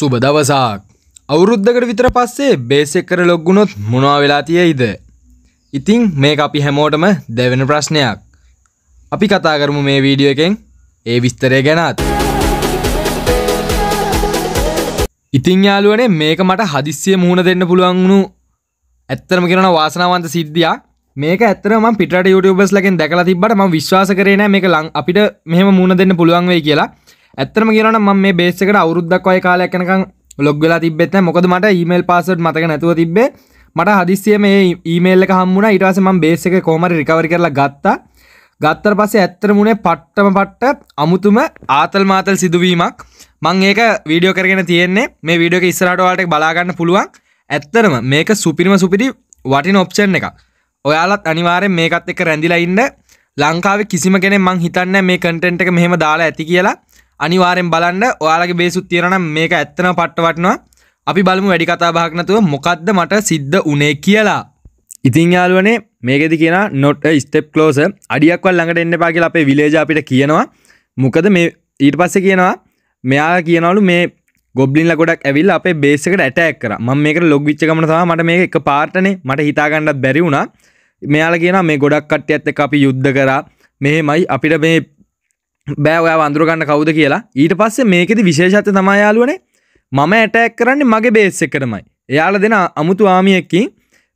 සුබ දවසාක් අවුරුද්ධකට විතර පස්සේ බේසෙක් කර ලොග්ගුණොත් මොනවා වෙලා තියෙයිද ඉතිං මේ අපි හැමෝටම දැවෙන ප්‍රශ්නයක් අපි කතා කරමු මේ වීඩියෝ එකෙන් ඒ විස්තරය ගැනත් ඉතිං යාලුවනේ මේක මට හදිස්සිය මුහුණ දෙන්න පුළුවන් වුණු ඇත්තරම කෙනන වාසනාවන්ත සිද්ධියක් මේක ඇත්තරම පිට යුටබස් ලකින් දැකලා තිබට ම විශ්වාස කරන මේක ලං අපිට මෙහම මුණ දෙන්න පුළුවන් වේ කියලා ඇත්තම කියරන ම මේ බේසකට අවුරුද්දක් ඔය කාලයක් කනකං ලොග් වෙලා තිබෙත් මොකද මට ඊමේල් පාසට් මතක නැතුව තිබේ මට හදිස්සිය මේ ඊමේල් එක හම්මුණ ඉටවාස ම බේසක කෝමර රිකවර කරලා ගත්තා ගත්තර පසේ ඇත්තරමුණේ පට්ටම පට්ට අමුතුම ආතල් මාතල් සිදුවීමක් මං ඒක වීඩියෝ කරගෙන තියෙන්නේ මේ වීඩියෝක ඉස්සරටවාට බලාගන්න පුළුවන් ඇත්තරම මේක සුපිරිම සුපිරි වටින ඔප්ෂන් එක ඔයාලත් අනිවාරෙන් මේකත් එක රැඳිලයින්ඩ ලංකාව කිසිම කෙනෙ මං හිතන්න මේ කටෙන්ට් එක මෙහෙම දාලා ඇති කියලා අනිවාරෙන් බලන්න ඔයාලගේ බේසුත් තියෙනනම් මේක ඇත්තන පට්ටවටනවා අපි බලමු වැඩි කතා බහක් නැතුව මොකද්ද මට සිද්ධ උනේ කියලා ඉතින් යාලුවනේ මේකෙදි කියන නොට ස්ටප් ලෝස අඩියක්වල් ළඟට එන්න පාකිල අපේ විලේජ අපිට කියනවා මොකද මේ ඊට පස්සේ කියනවා මෙයා කියනවලු මේ ගොබ්ලින් ලකොඩක් ඇවිල් අපේ බේසකට ඇටැක් කර ම මේක ලොග විච්ච කමනවා මට මේ එක පාර්ටනේ මට හිතාගන්නත් බැරි වුණා මෙයාල කියන මේ ගොඩක් කට්ටියත් එක අපි යුද්ධ කරා මෙහෙමයි අපිට මේ බෑ ඔයා අඳුරගන්න කවුද කියලා ඊට පස්සේ මේකෙදි විශේෂත්වය තමයි යාළුවනේ මම ඇටැක් කරන්නේ මගේ බේස් එකටමයි. එයාලා දෙන අමුතු ආමියකින්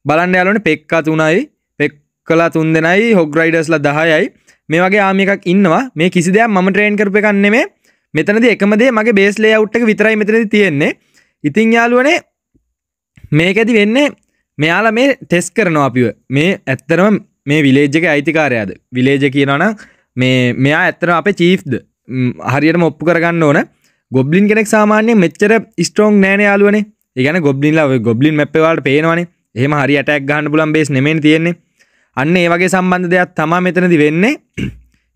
බලන්න යාළුවනේ පෙක්කා තුනයි පෙක්කලා තුන් දෙනයි හොග් රයිඩර්ස්ලා 10යි මේ වගේ ආමිය එකක් ඉන්නවා. මේ කිසි දෙයක් මම ට්‍රේන් කරපු එකක් නෙමෙයි. මෙතනදී එකම දේ මගේ බේස් ලේඅවුට් එක විතරයි මෙතනදී තියෙන්නේ. ඉතින් යාළුවනේ මේකෙදි වෙන්නේ මෙයාලා මේ ටෙස් කරනවා අපිව. මේ ඇත්තරම මේ විලේජ් එකේ අයිතිකාරයාද? විලේජ් කියන නම් මේ මෙයා ඇත්තර අප චීෆ්ද හරියට මොප්පු කරගන්න ඕන ගොබ්ලින් කෙනෙක් සාමාන්‍ය මෙච්චර ස්ටෝන් නෑන යාලුවනේ ඒගන ගොබ්ලින්ලා ගොබ්ලින් මැප්පවාට පේනවනේ එහෙම හරි ඇටක් ගහන්න පුලන් බේස් නෙමෙන් තියෙන්නේ අන්න ඒ වගේ සම්බන්ධ දෙයක් තමා මෙතනදි වෙන්නේ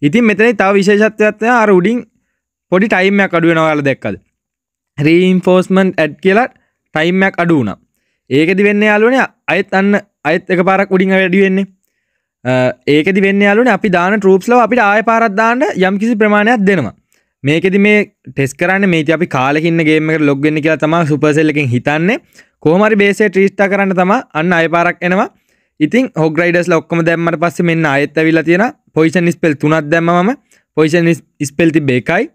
ඉතින් මෙතන තව විශේෂත්වයක්ත්ය අර උඩින් පොඩි ටයිම්යක් අඩුවෙනවාල දැක්කද රීන්ෆෝස්මන්ට් ඇඩ් කියලා ටයිම්යක් අඩුවනා ඒකෙදි වෙන්න යාලුවනේ අයත් අන්න අයත් එක පාරක් උඩින් වැඩි වෙන්නේ ඒකති වෙන්නයාලුන අපි දාන ටරූප්ස්ලව අපිට ආය පාරත්දාන්න යම් කිසි ප්‍රමාණයක් දෙනවා මේකෙති මේ ටෙස් කරන්න මේ අපි කාලකින්නගේමක ලොග්ගන්න කියලා තම සුපසල්ලකින් හිතන්නේ කෝමරි බේසේ ට්‍රීස්්ටා කරන්න තම අන්න අය පාරක් එනවා ඉතින් හොග්‍රයිඩස් ලොක්කම දැම්මට පස්ස මෙන්න අයත් ඇවිල තියෙන පොයිෂන් ස්පෙල් තුනත් දැම්මම පොයිෂන් ස්පෙල්ති බේකයි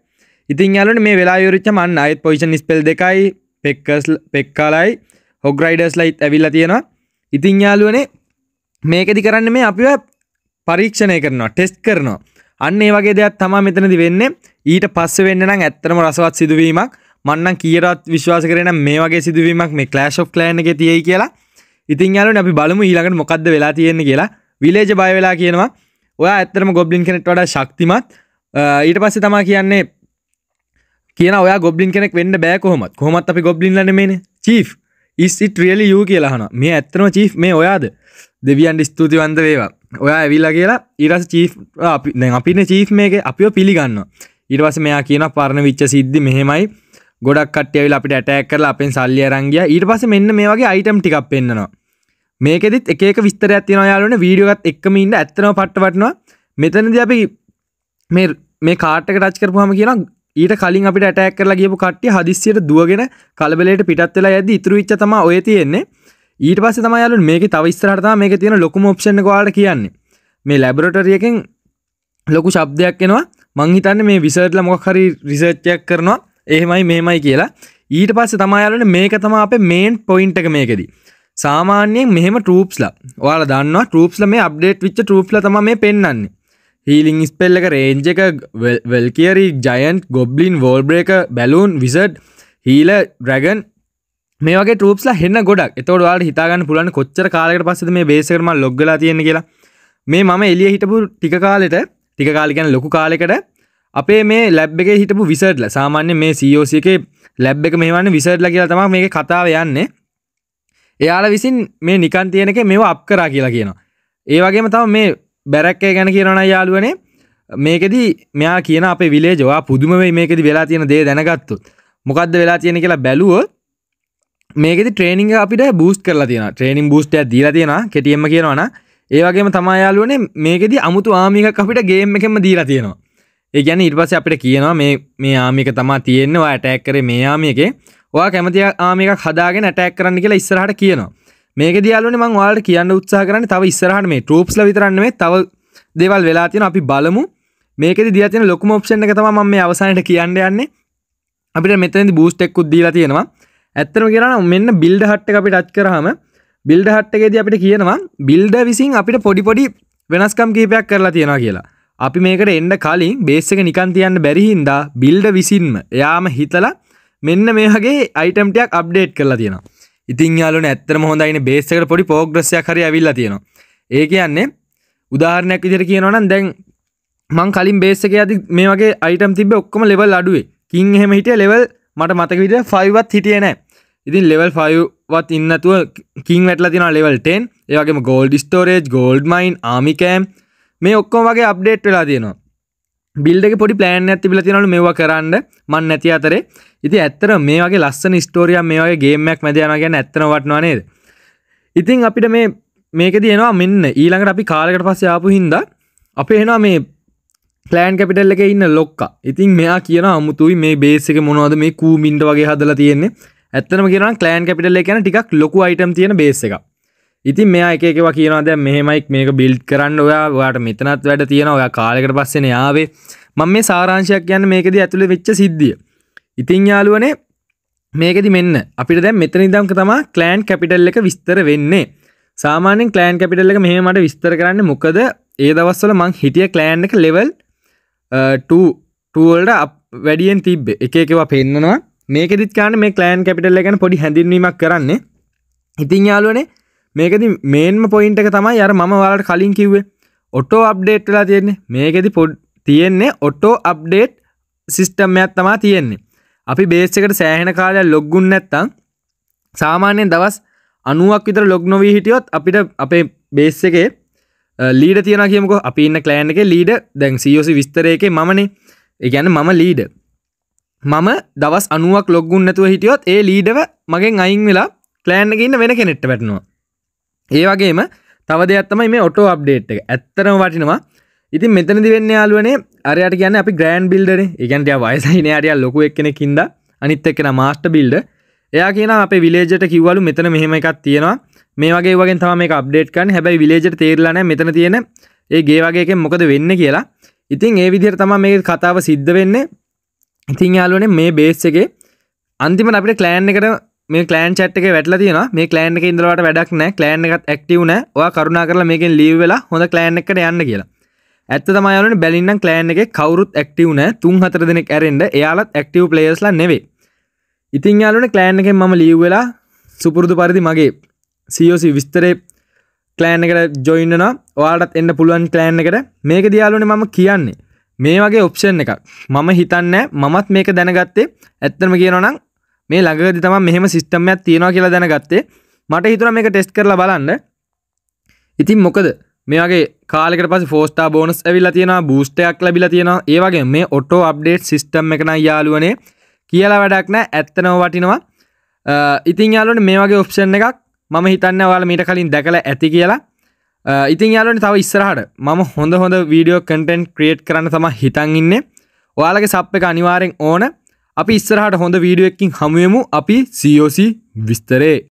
ඉතින් යාලන මේ වෙලා යුරච්ච මන් අයත් පොයිෂන් ස්පෙල් දෙකයි පෙක්කස් පෙක්කාලයි හොග්‍රයිඩස් ලයිත් ඇවිල්ල තියෙනවා ඉතින් යාලුවනේ මේකෙදි කරන්න මේ අපිව පරීක්ෂණය කරනවා ටෙස්ට් කරනවා අන්න ඒ වගේ දෙයක් තමා මෙතනදි වෙන්නේ ඊට පස්ස වෙන්න නම් ඇත්තම රසවත් සිදුවීමක් මන්නම් කියරත් විශ්වාස කරන මේ වගේ සිදුවීමක් මේ ක්ලෑශ් ඔ් ලෑන් එක තියෙයි කියලා ඉතින් යාලුන් අපි බලමු ඊළඟට මොකක්ද වෙලා තියෙන්නේ කියලා විලේජ බය වෙලා කියනවා ඔයා ඇත්තරම ගොබ්ලින් කෙනෙක් වඩා ශක්තිමත් ඊට පස්සේ තමා කියන්නේ කියන ඔයා ගොබ්ලින් කෙනෙක් වෙන්න බෑ කොහොමත් කොහොමත් අපි ගොබ්ලින් ලන මේන චීෆ් ඉස්ට ්‍රියලි යූ කියලාහන මේ ඇත්තම චි් මේ ඔයාද දෙවියන්ට ස්තුතිවන්ද වේවා ඔයා ඇවිල්ලා කියලා ඉරස් චි් අපින චි් මේක අපිෝ පිළිගන්න ඉරවස මෙයා කියන පරණ විච්ච සිද්ධි මෙහෙමයි ගොඩක් කටයවිල අපිට ඇටෑක් කරලා අපෙන් සල්ලිය රංගිය ඊට පස මෙන්න මේ වගේ අයිටම් ටිකක් පෙන්න්නවා මේකෙදිත් එකක විස්තර ඇතින යාලන වීඩියගත් එක්ම ඉන්න ඇත්තනව පට්ටවටනවා මෙතනද අපි මේ කාටක රච් කරපුහම කියන ඊට කලින් අපිට ඇටැක් කරලා ගියපු කට්ටිය හදිස්සියට දුවගෙන කලබලයට පිටත් වෙලා යද්දි ඉතුරු වෙච්ච තමයි ඔය තියෙන්නේ ඊට පස්සේ තමයි යාළුවනේ මේකේ තව ඉස්සරහට තමයි මේකේ තියෙන ලොකුම ඔප්ෂන් එක ඔයාලට කියන්නේ මේ ලැබොරටරි එකෙන් ලොකු શબ્දයක් එනවා මං හිතන්නේ මේ රිසර්ච්ලා මොකක් හරි රිසර්ච් එකක් කරනවා එහෙමයි මෙහෙමයි කියලා ඊට පස්සේ තමයි යාළුවනේ මේක තමයි අපේ මේන් පොයින්ට් එක මේකෙදි සාමාන්‍යයෙන් මෙහෙම ටූප්ස්ලා ඔයාලා දන්නවා ටූප්ස්ලා මේ අප්ඩේට් වෙච්ච ටූප්ස්ලා තමයි මේ පෙන්වන්නේ හීලිං ස්පෙල් එක රේන්ජ එක වෙල්කියරි ජයන්් ගොබ්ලින් වෝල්බ්‍රේක බැලූන් විසඩ් හීල ඩ්‍රැගන් මේගේ ටූප්ල හෙන්න ගොඩක් එතවට හිතාගන්න පුලන් කොච්චර කාලකට පස්සද මේ බේසකරම ලොග්ගලා තියෙන කියලා මේ මම එලිය හිටපු ටික කාලෙට ටික කාලිකැන ලොකු කාලෙකට අපේ මේ ලැබ් එක හිටපු විසට්ල සාමාන්‍ය මේ සෝස එක ලැබ් එක මේවන්න විසට්ල කියලා තම මේ කතාව යන්නේ එයාල විසින් මේ නිකන් තියෙනක මේවා අප් කරා කියලා කියනවා ඒවගේම තම මේ බැරැක්කේ ගැන කියනවන යාලුවනේ මේකෙදි මෙයා කියන අප විලේජවා පුදුම වෙයි මේකෙදි වෙලා තියෙන දේ දැනගත්තුත් මොකක්ද වෙලා තියෙන කියලා බැලුවොත් මේකෙදි ට්‍රේනිං අපිට බූස්් කරලා තියෙන ට්‍රේනිින් බූස්ටය දීලා තියෙන කෙටියෙම කියනවන ඒවගේම තමායාලුවනේ මේකෙදි අමුතු ආමිකක් අපිට ගේම් එකෙම දීලා තියෙනවා ඒ ගැන ඉර්පස අපිට කියනවා මේ මේ ආමික තමා තියෙන්නවා ඇටැක් කරේ මේ ආමියගේ ඔයා කැමති ආමිකක් හදාගෙන ඇටැක් කරන්න කියලා ඉස්සරහට කියනවා මේක දියලුවන මං වාලට කියන්න උත්සා කරන්න තව ඉස්සරහට මේ ටූප්ස්ල විතරන්න මේ තව දෙවල් වෙලා තියෙන අපි බලමු මේක දිතින ලොකුම ඔප්ෂන් එක තම මම මේ අවසානයට කියන්න යන්නේ අපිට මෙතනදි බූස්ට් එක්කුත් දීලා තියෙනවා ඇත්තම කියනවා මෙන්න බිල්ඩ් හට් එක අපිට ටච් කරාම බිල්ඩ් හට් එකේදී අපිට කියනවා බිල්ඩ් විසින් අපිට පොඩි පොඩි වෙනස්කම් කීපයක් කරලා තියෙනවා කියලා අපි මේකට එන්න කලින් බේස් එක නිකන් තියන්න බැරි හින්දා බිල්ඩ් විසින්ම එයාම හිතලා මෙන්න මේ වගේ අයිටම් ටිකක් අප්ඩේට් කරලා තියෙනවා ඉතින් යාලුන ඇත්තරම හොඳයින බේස්සකට පොඩි පෝග්‍රසයක් හරි ඇවිල්ලා තියෙනවා ඒ කියන්නේ උදාහරණයක් විදිහට කියනවා නම් දැන් මං කලින් බේස් එකේ යදි මේ වගේ අයිටම් තිබ්බේ ඔක්කොම ලෙවල් අඩුවේ කින් එහෙම හිටිය ලෙවල් මට මතක විදිහට 5 වත් හිටියේ නැහැ ඉතින් ලෙවල් 5 වත් ඉන්න නැතුව කින් වැටලා තියෙනවා ලෙවල් 10 ඒ වගේම gold storage gold mine army camp මේ ඔක්කොම වගේ අප්ඩේට් වෙලා තියෙනවා බිල්ඩක පොඩි පලෑන් ඇතිබිල තිනලු මේවා කරන්න මන් නැති අතරේ ඉති ඇත්තර මේ වගේ ලස්සන ස්ටෝරිය මේ වගේ ගේමක් මැදයන ගැන ඇත්තන වටනවා නේද ඉතින් අපිට මේ මේක තියෙනවා මෙන්න ඊළඟට අපි කාලකට පස්සේ ආපු හින්දා අපේ එනවා මේ පලෑන් කැපිටල් එක ඉන්න ලොක්ක ඉතින් මෙයා කියන අමුතුයි මේ බේසික මොනවද මේ කූමින්ඩ වගේ හදලා තියෙන්නේ ඇත්තනම කියන කලෑන් කැපිටල් එකන ටිකක් ලොකු අයිටම් තියෙන බේස එකක් ඉතින් මෙයා එකකව කියනවා දැන් මෙහෙමයි මේක බිල්ඩ් කරන්න ඔයා ඔයාට මෙතනත් වැඩ තියෙනවා ඔයා කාලෙකට පස්සේ යාවේ මම මේ සාරාංශයක් කියන්නේ මේකෙදි ඇතුලේ වෙච්ච සිද්ධිය. ඉතින් යාළුවනේ මේකෙදි මෙන්න අපිට දැන් මෙතන ඉඳන් තමයි ක්ලෑන් කැපිටල් එක විස්තර වෙන්නේ. සාමාන්‍යයෙන් ක්ලෑන් කැපිටල් එක මෙහෙම මට විස්තර කරන්න මොකද ඒ දවස්වල මං හිටිය ක්ලෑන් එක ලෙවල් 2 2 වලට වැඩියෙන් තිබ්බේ. එක එකව පෙන්නනවා. මේකෙදිත් කාන්න මේ ක්ලෑන් කැපිටල් එක ගැන පොඩි හැඳින්වීමක් කරන්නේ. ඉතින් යාළුවනේ මේකද මේන්ම පොයින්ට එක තමයි අර මම වාලට කලින් කිව්වේ ඔටෝ අප්ඩේට් වෙලා තියෙන්නේ මේකෙදි පොඩ් තියෙන්නේ ඔටෝ අප්ඩේට් සිිස්ටම් ඇත් තමා තියෙන්නේ අපි බේස්සකට සෑහෙන කාලයක් ලොග්ගුන් නැත්තං සාමාන්‍යයෙන් දවස් අනුවක් විතර ලොග් නොවී හිටියොත් අපිට අපේ බේස් එකේ ලීඩ තියෙන කියමක අපි ඉන්න කලෑන් එක ලීඩ දැන් සියෝසි විස්තරයක මනේ ඒගැන මම ලීඩ මම දවස් අනුවක් ලොග්ගුන් නැතුව හිටියොත් ඒ ලීඩව මගෙන් අයින් වෙලා කලෑන්න ඉන්න වෙන කෙනෙට්ට වැටනවා ඒ වගේම තව දෙයක් තමයි මේ ඔටෝ අප්ඩේට් එක ඇත්තටම වටිනවා ඉතින් මෙතනදි වෙන්නේ යාළුවනේ අරයට කියන්නේ අපි ග්‍රෑන්ඩ් බිල්ඩරේ ඒ කියන්නේ යා වයසයිනේ අරයා ලොකු එක්කෙනෙක් ඉඳලා අනිත් එක්කෙනා මාස්ටර් බිල්ඩර් එයා කියන අපේ විලේජට කිව්වලු මෙතන මෙහෙම එකක් තියෙනවා මේ වගේ වගේ තම මේ අප්ඩේට් කරන්න හැබැයි විලේජට තේරලා නැහැ මෙතන තියෙන ඒ ගේ වගේ එකෙන් මොකද වෙන්නේ කියලා. ඉතින් ඒ විදිහට තමයි මේ කතාව සිද්ධ වෙන්නේ. ඉතින් යාළුවනේ මේ බේස් එකේ අන්තිමට අපිට ක්ලෑන් එකට මේ කලෑන් චට් එක වැටලා තියෙනවා මේ කලෑන් එක ඉඳලාට වැඩක් නැහැ කලෑන් එකත් ඇක්ටිව් නැහැ ඔයා කරුණා කරලා මේකෙන් ලීව් වෙලා හොඳ කලෑන් එකට යන්න කියලා ඇත්ත තමයි ඔයාලනේ බැලින්නම් කලෑන් එකේ කවුරුත් ඇක්ටිව් නැහැ තුන් හතර දෙනෙක් ඇරෙන්න එයාලත් ඇක්ටිව් ප්ලේයර්ස්ලා නෙවෙයි ඉතින් යාලුනේ කලෑන් එකෙන් මම ලීව් වෙලා සුපුරුදු පරිදි මගේ COC විස්තරේ කලෑන් එකට ජොයින්නවා ඔයාලටත් එන්න පුළුවන් කලෑන් එකට මේක දියාලුනේ මම කියන්නේ මේ වගේ ඔප්ෂන් එකක් මම හිතන්නේ මමත් මේක දැනගත්තේ ඇත්තම කියනවනම් මේ ළඟදි තම මෙහම සිස්ටම්යක් තියෙනවා කියලා දැනගත්තේ මට හිතුර මේක ටෙස්් කරලා බලන්න ඉතින් මොකද මේගේ කාලෙකට පස් ෆෝස්ටා බෝනස් ඇවිල්ලා තියෙන බූස්ටයක් ලැබිලා තියෙනවා ඒවගේ මේ ඔටෝ අප්ඩේට් සිිස්ටම් එකන යාලුවනේ කියලා වැඩක් නෑ ඇත්තනව වටිනවා ඉතින් යාලුවන මේ වගේ ඔප්ෂන් එකක් මම හිතන්න වාල මීට කලින් දැකල ඇති කියලා ඉතින් යාලුවන තව ඉස්සරහට මම හොඳ හොඳ වීඩියෝ කටෙන්ට් ක්‍රියට් කරන්න තම හිතන් ඉන්න ඔයාලගේ සප් එක අනිවාරෙන් ඕන අපි ඉස්සරහට හොඳ වීඩුවක්කින් හමුවමු අපි සෝසි විස්තරේ